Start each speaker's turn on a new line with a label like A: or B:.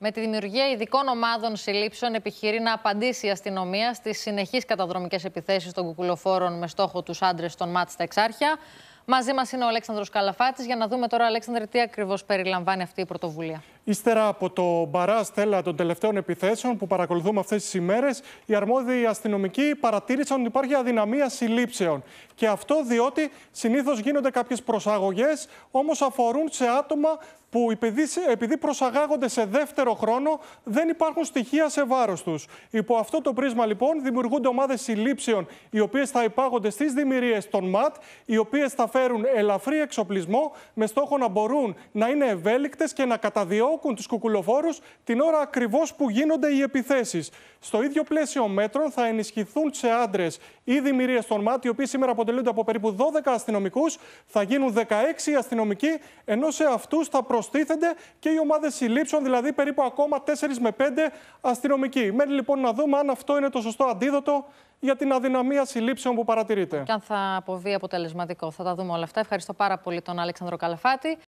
A: Με τη δημιουργία ειδικών ομάδων συλλήψεων, επιχειρεί να απαντήσει η αστυνομία στις συνεχείς καταδρομικές επιθέσεις των κουκουλοφόρων με στόχο τους άντρες των ΜΑΤ στα Εξάρχεια. Μαζί μας είναι ο Αλέξανδρος Καλαφάτης για να δούμε τώρα, Αλέξανδρε, τι ακριβώς περιλαμβάνει αυτή η πρωτοβουλία.
B: Ύστερα από το μπαρά στέλα των τελευταίων επιθέσεων που παρακολουθούμε αυτές τις ημέρες, οι αρμόδιοι αστυνομικοί παρατήρησαν ότι υπάρχει αδυναμία συλλήψεων. Και αυτό διότι συνήθως γίνονται κάποιες προσαγωγές, όμως αφορούν σε άτομα που επειδή προσαγάγονται σε δεύτερο χρόνο δεν υπάρχουν στοιχεία σε βάρος τους. Υπό αυτό το πρίσμα, λοιπόν, δημιουργούνται ομάδες συλλήψεων οι οποίες θα υπάγονται στις δημιουργίες των ΜΑΤ, οι οποίες θα φέρουν ελαφρύ εξοπλισμό με στόχο να μπορούν να είναι ευέλικτες και να καταδιώκουν τους κουκουλοφόρους την ώρα ακριβώς που γίνονται οι επιθέσεις. Στο ίδιο πλαίσιο μέτρων θα ενισχυθούν σε άντρες οι δημιουργίες των ΜΑΤ, οι οποίοι σήμερα αποτελούνται από περίπου 12 αστυνομικούς, θα γίνουν 16 αστυνομικοί, ενώ σε αυτούς θα προστίθενται και οι ομάδες συλλήψεων, δηλαδή περίπου ακόμα 4 με 5 αστυνομικοί. Μένει λοιπόν να δούμε αν αυτό είναι το σωστό αντίδοτο για την αδυναμία συλλήψεων που παρατηρείται. Και
A: αν θα αποβεί αποτελεσματικό. Θα τα δούμε όλα αυτά. Ευχαριστώ πάρα πολύ τον Αλέξανδρο Καλαφάτη.